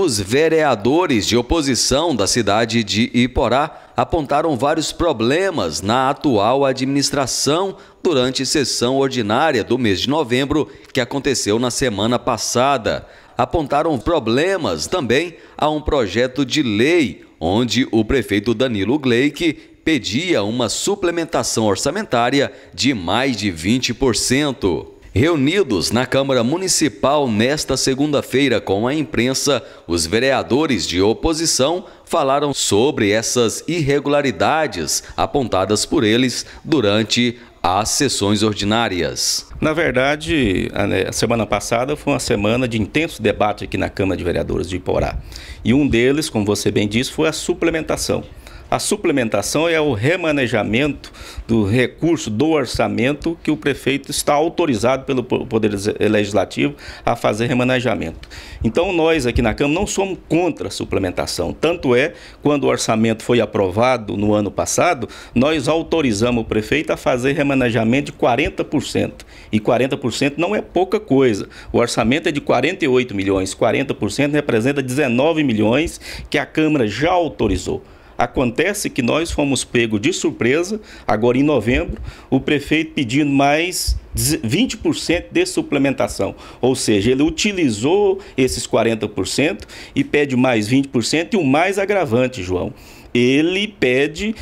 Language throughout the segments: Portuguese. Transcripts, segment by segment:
Os vereadores de oposição da cidade de Iporá apontaram vários problemas na atual administração durante sessão ordinária do mês de novembro, que aconteceu na semana passada. Apontaram problemas também a um projeto de lei, onde o prefeito Danilo Gleick pedia uma suplementação orçamentária de mais de 20%. Reunidos na Câmara Municipal nesta segunda-feira com a imprensa, os vereadores de oposição falaram sobre essas irregularidades apontadas por eles durante as sessões ordinárias. Na verdade, a né, semana passada foi uma semana de intenso debate aqui na Câmara de Vereadores de Iporá. E um deles, como você bem disse, foi a suplementação. A suplementação é o remanejamento do recurso do orçamento que o prefeito está autorizado pelo Poder Legislativo a fazer remanejamento. Então, nós aqui na Câmara não somos contra a suplementação. Tanto é, quando o orçamento foi aprovado no ano passado, nós autorizamos o prefeito a fazer remanejamento de 40%. E 40% não é pouca coisa. O orçamento é de 48 milhões, 40% representa 19 milhões que a Câmara já autorizou. Acontece que nós fomos pegos de surpresa, agora em novembro, o prefeito pedindo mais 20% de suplementação. Ou seja, ele utilizou esses 40% e pede mais 20% e o mais agravante, João. Ele pede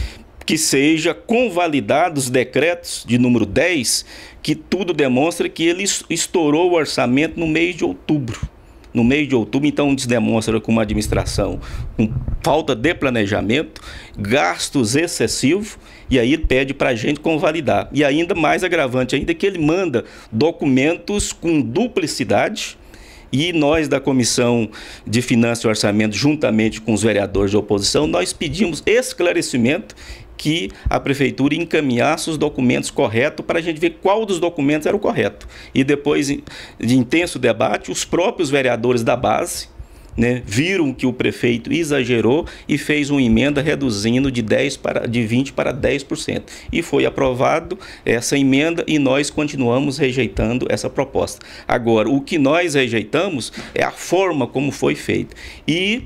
que seja convalidados decretos de número 10, que tudo demonstra que ele estourou o orçamento no mês de outubro no mês de outubro, então isso demonstra com uma administração com falta de planejamento, gastos excessivos, e aí ele pede para a gente convalidar. E ainda mais agravante ainda é que ele manda documentos com duplicidade, e nós da Comissão de Finanças e Orçamento, juntamente com os vereadores de oposição, nós pedimos esclarecimento que a prefeitura encaminhasse os documentos corretos para a gente ver qual dos documentos era o correto. E depois de intenso debate, os próprios vereadores da base né, viram que o prefeito exagerou e fez uma emenda reduzindo de, 10 para, de 20% para 10%. E foi aprovado essa emenda e nós continuamos rejeitando essa proposta. Agora, o que nós rejeitamos é a forma como foi feito. E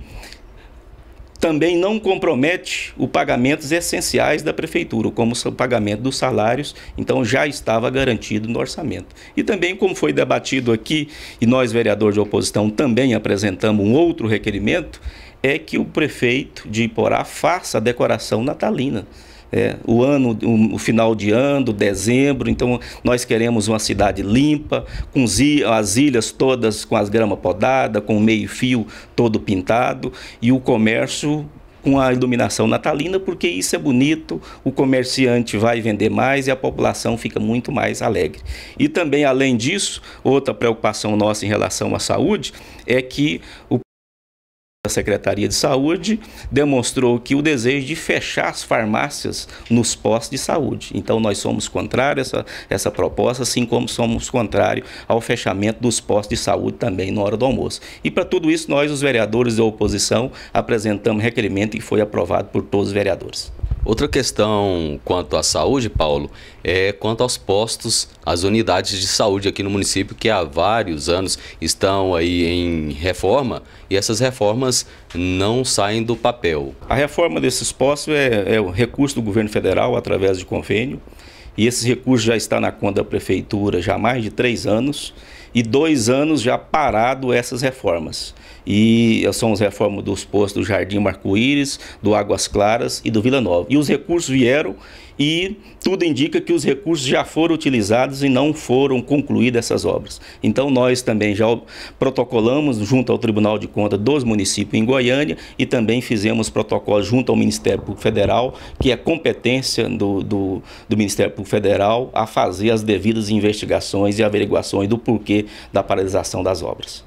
também não compromete os pagamentos essenciais da prefeitura, como o pagamento dos salários, então já estava garantido no orçamento. E também, como foi debatido aqui, e nós, vereadores de oposição, também apresentamos um outro requerimento, é que o prefeito de Iporá faça a decoração natalina é, o ano, o, o, final de ano, dezembro. Então, nós queremos uma cidade limpa, com as ilhas todas com as grama podada, com o meio-fio todo pintado e o comércio com a iluminação natalina, porque isso é bonito, o comerciante vai vender mais e a população fica muito mais alegre. E também, além disso, outra preocupação nossa em relação à saúde é que o a Secretaria de Saúde demonstrou que o desejo de fechar as farmácias nos postos de saúde. Então nós somos contrários a essa, essa proposta, assim como somos contrários ao fechamento dos postos de saúde também na hora do almoço. E para tudo isso nós, os vereadores da oposição, apresentamos requerimento e foi aprovado por todos os vereadores. Outra questão quanto à saúde, Paulo, é quanto aos postos, as unidades de saúde aqui no município que há vários anos estão aí em reforma e essas reformas não saem do papel. A reforma desses postos é, é o recurso do governo federal através de convênio e esse recurso já está na conta da prefeitura já há mais de três anos e dois anos já parado essas reformas. E eh, são as reformas dos postos do Jardim Marco-Íris, do Águas Claras e do Vila Nova. E os recursos vieram e tudo indica que os recursos já foram utilizados e não foram concluídas essas obras. Então nós também já protocolamos junto ao Tribunal de Contas dos municípios em Goiânia e também fizemos protocolo junto ao Ministério Público Federal, que é competência do, do, do Ministério Público Federal a fazer as devidas investigações e averiguações do porquê da paralisação das obras.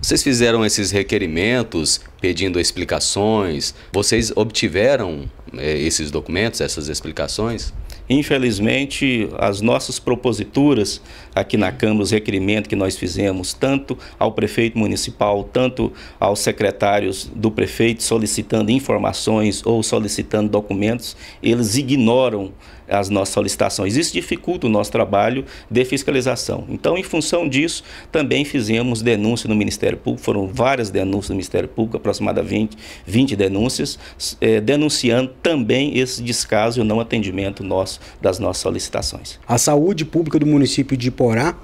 Vocês fizeram esses requerimentos pedindo explicações? Vocês obtiveram é, esses documentos, essas explicações? Infelizmente, as nossas proposituras aqui na Câmara, os requerimentos que nós fizemos, tanto ao prefeito municipal, tanto aos secretários do prefeito solicitando informações ou solicitando documentos, eles ignoram as nossas solicitações. Isso dificulta o nosso trabalho de fiscalização. Então, em função disso, também fizemos denúncia no Ministério Público, foram várias denúncias no Ministério Público, aproximadamente 20 denúncias, eh, denunciando também esse descaso e o não atendimento nosso das nossas solicitações. A saúde pública do município de Porá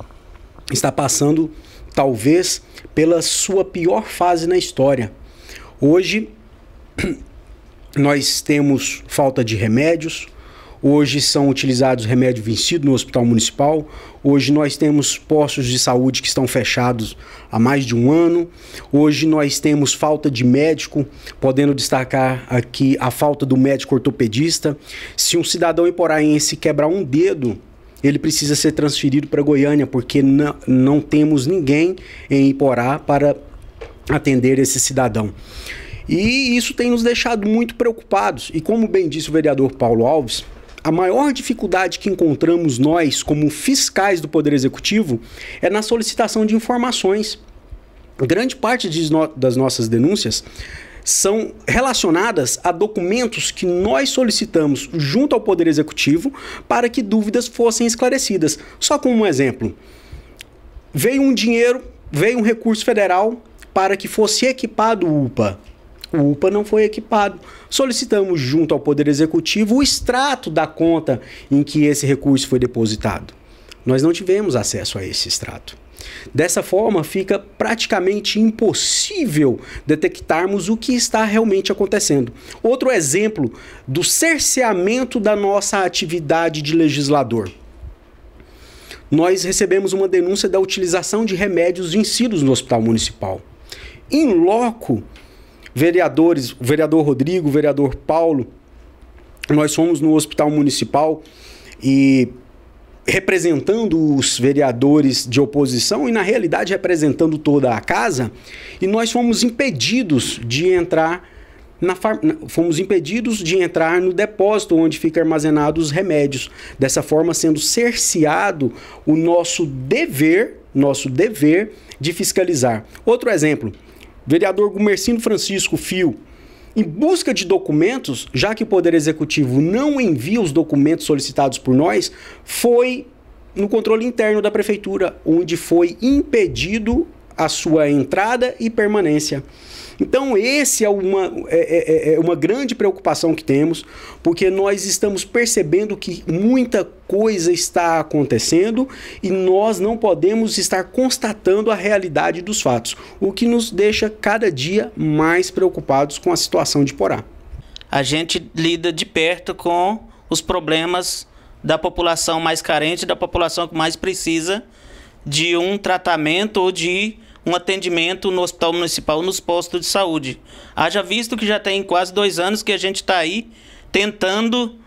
está passando, talvez, pela sua pior fase na história. Hoje, nós temos falta de remédios, Hoje são utilizados remédio vencido no hospital municipal. Hoje nós temos postos de saúde que estão fechados há mais de um ano. Hoje nós temos falta de médico, podendo destacar aqui a falta do médico ortopedista. Se um cidadão iporaense quebrar um dedo, ele precisa ser transferido para Goiânia, porque não, não temos ninguém em Iporá para atender esse cidadão. E isso tem nos deixado muito preocupados. E como bem disse o vereador Paulo Alves, a maior dificuldade que encontramos nós, como fiscais do Poder Executivo, é na solicitação de informações. Grande parte no das nossas denúncias são relacionadas a documentos que nós solicitamos junto ao Poder Executivo para que dúvidas fossem esclarecidas. Só como um exemplo, veio um dinheiro, veio um recurso federal para que fosse equipado o UPA. O UPA não foi equipado. Solicitamos junto ao Poder Executivo o extrato da conta em que esse recurso foi depositado. Nós não tivemos acesso a esse extrato. Dessa forma, fica praticamente impossível detectarmos o que está realmente acontecendo. Outro exemplo do cerceamento da nossa atividade de legislador. Nós recebemos uma denúncia da utilização de remédios vencidos no Hospital Municipal. Em loco, vereadores, o vereador Rodrigo, o vereador Paulo, nós fomos no hospital municipal e representando os vereadores de oposição e na realidade representando toda a casa e nós fomos impedidos de entrar na far... fomos impedidos de entrar no depósito onde fica armazenados os remédios dessa forma sendo cerceado o nosso dever nosso dever de fiscalizar outro exemplo vereador Gumercindo Francisco Fio, em busca de documentos, já que o Poder Executivo não envia os documentos solicitados por nós, foi no controle interno da prefeitura, onde foi impedido a sua entrada e permanência. Então, esse é uma, é é, é, é, uma grande preocupação que temos, porque nós estamos percebendo que muita coisa está acontecendo e nós não podemos estar constatando a realidade dos fatos, o que nos deixa cada dia mais preocupados com a situação de Porá. A gente lida de perto com os problemas da população mais carente, da população que mais precisa de um tratamento ou de um atendimento no Hospital Municipal, nos postos de saúde. Haja visto que já tem quase dois anos que a gente está aí tentando,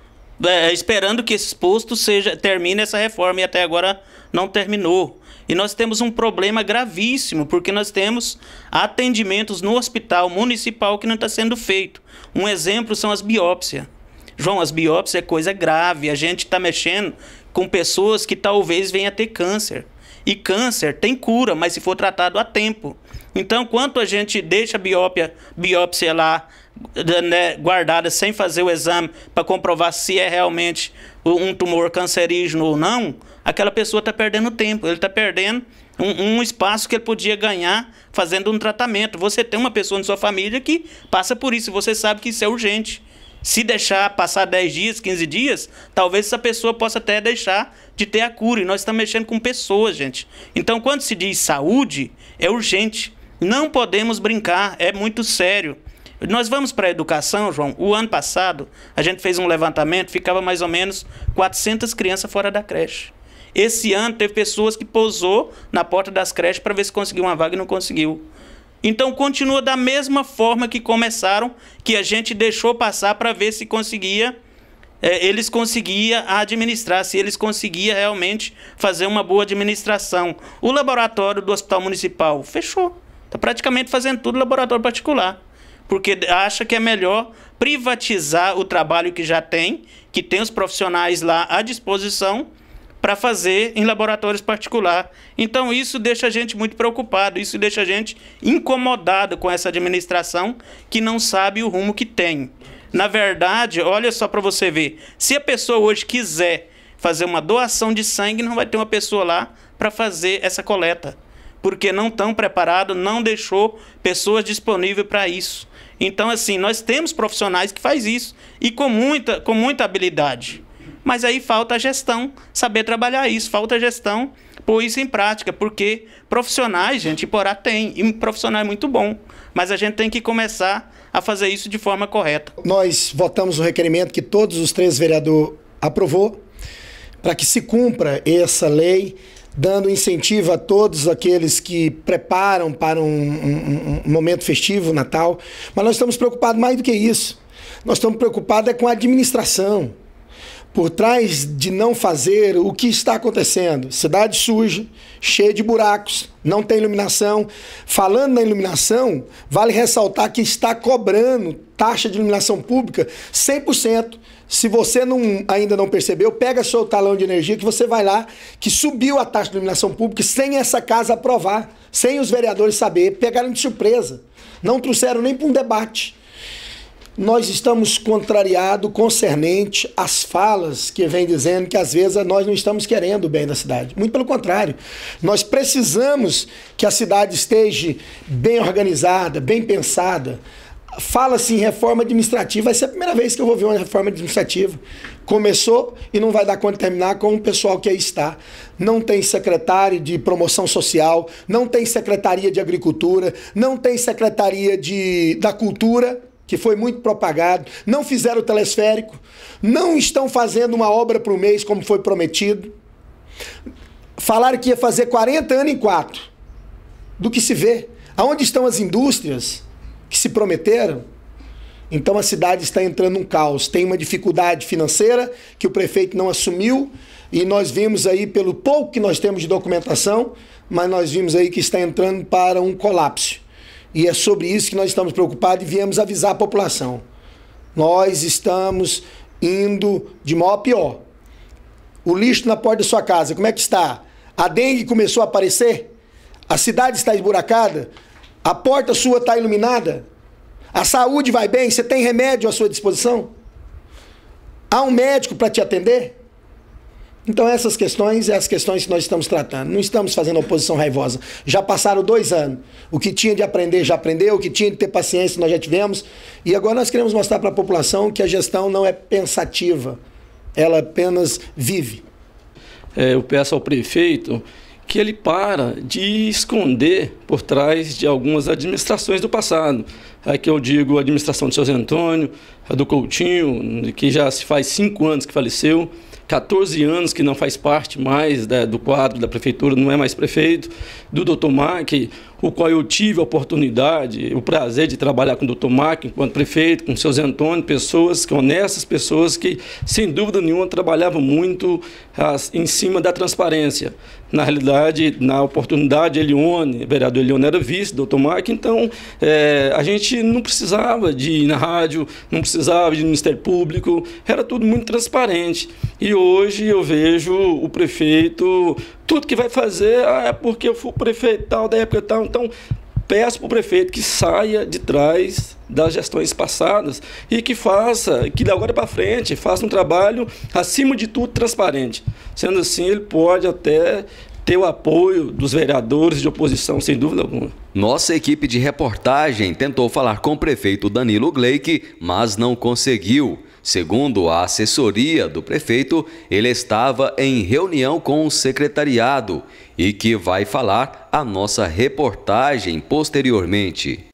é, esperando que esses postos seja, termine essa reforma e até agora não terminou. E nós temos um problema gravíssimo, porque nós temos atendimentos no hospital municipal que não está sendo feito. Um exemplo são as biópsias. João, as biópsias é coisa grave. A gente está mexendo com pessoas que talvez venham a ter câncer. E câncer tem cura, mas se for tratado a tempo. Então, quanto a gente deixa a biópsia, biópsia lá né, guardada sem fazer o exame para comprovar se é realmente um tumor cancerígeno ou não, aquela pessoa está perdendo tempo, ele está perdendo um, um, espaço que ele podia ganhar fazendo um tratamento. Você tem uma pessoa na sua família que passa por isso, você sabe que isso é urgente. Se deixar passar 10 dias, 15 dias, talvez essa pessoa possa até deixar de ter a cura. E nós estamos mexendo com pessoas, gente. Então, quando se diz saúde, é urgente. Não podemos brincar, é muito sério. Nós vamos para a educação, João. O ano passado, a gente fez um levantamento, ficava mais ou menos 400 crianças fora da creche. Esse ano teve pessoas que posou na porta das creches para ver se conseguiu uma vaga e não conseguiu. Então continua da mesma forma que começaram, que a gente deixou passar para ver se conseguia é, eles conseguiam administrar, se eles conseguiam realmente fazer uma boa administração. O laboratório do Hospital Municipal fechou. Está praticamente fazendo tudo laboratório particular. Porque acha que é melhor privatizar o trabalho que já tem, que tem os profissionais lá à disposição, para fazer em laboratórios particulares. Então isso deixa a gente muito preocupado, isso deixa a gente incomodado com essa administração que não sabe o rumo que tem. Na verdade, olha só para você ver, se a pessoa hoje quiser fazer uma doação de sangue, não vai ter uma pessoa lá para fazer essa coleta, porque não estão preparados, não deixou pessoas disponíveis para isso. Então, assim, nós temos profissionais que faz isso e com muita, com muita habilidade mas aí falta a gestão saber trabalhar isso, falta a gestão pôr isso em prática, porque profissionais, gente, porá tem, e um profissional é muito bom, mas a gente tem que começar a fazer isso de forma correta. Nós votamos o requerimento que todos os três vereadores aprovou para que se cumpra essa lei, dando incentivo a todos aqueles que preparam para um, um, um momento festivo, Natal. Mas nós estamos preocupados mais do que isso. Nós estamos preocupados é com a administração por trás de não fazer o que está acontecendo? Cidade suja, cheia de buracos, não tem iluminação. Falando na iluminação, vale ressaltar que está cobrando taxa de iluminação pública 100%. Se você não, ainda não percebeu, pega seu talão de energia que você vai lá, que subiu a taxa de iluminação pública sem essa casa aprovar, sem os vereadores saber, pegaram de surpresa. Não trouxeram nem para um debate nós estamos contrariados concernente às falas que vem dizendo que às vezes nós não estamos querendo o bem da cidade. Muito pelo contrário, nós precisamos que a cidade esteja bem organizada, bem pensada. Fala-se em reforma administrativa, vai ser é a primeira vez que eu vou ver uma reforma administrativa. Começou e não vai dar conta de terminar com o pessoal que aí está. Não tem secretário de promoção social, não tem secretaria de agricultura, não tem secretaria de, da cultura que foi muito propagado, não fizeram o telesférico, não estão fazendo uma obra por mês como foi prometido. Falaram que ia fazer 40 anos em quatro. Do que se vê? Aonde estão as indústrias que se prometeram? Então a cidade está entrando num caos. Tem uma dificuldade financeira que o prefeito não assumiu e nós vimos aí pelo pouco que nós temos de documentação, mas nós vimos aí que está entrando para um colapso. E é sobre isso que nós estamos preocupados e viemos avisar a população. Nós estamos indo de mal a pior. O lixo na porta da sua casa, como é que está? A dengue começou a aparecer? A cidade está esburacada? A porta sua está iluminada? A saúde vai bem? Você tem remédio à sua disposição? Há um médico para te atender? Então, essas questões é as questões que nós estamos tratando. Não estamos fazendo oposição raivosa. Já passaram dois anos. O que tinha de aprender, já aprendeu. O que tinha de ter paciência, nós já tivemos. E agora nós queremos mostrar para a população que a gestão não é pensativa. Ela apenas vive. É, eu peço ao prefeito que ele para de esconder por trás de algumas administrações do passado. Aqui é eu digo a administração de José Antônio, a do Coutinho, que já se faz cinco anos que faleceu, 14 anos que não faz parte mais da, do quadro da prefeitura, não é mais prefeito, do Dr. Mac, o qual eu tive a oportunidade, o prazer de trabalhar com o Dr. Mac enquanto prefeito, com o seu Zé Antônio, pessoas, honestas pessoas que, sem dúvida nenhuma, trabalhavam muito as, em cima da transparência. Na realidade, na oportunidade, Elione, vereador Orelhão era vice, doutor Mark, então é, a gente não precisava de ir na rádio, não precisava de Ministério Público, era tudo muito transparente. E hoje eu vejo o prefeito, tudo que vai fazer ah, é porque eu fui prefeito tal, da época tal, então peço para o prefeito que saia de trás das gestões passadas e que faça, que da agora para frente, faça um trabalho, acima de tudo, transparente. Sendo assim, ele pode até ter o apoio dos vereadores de oposição, sem dúvida alguma. Nossa equipe de reportagem tentou falar com o prefeito Danilo Gleick, mas não conseguiu. Segundo a assessoria do prefeito, ele estava em reunião com o secretariado e que vai falar a nossa reportagem posteriormente.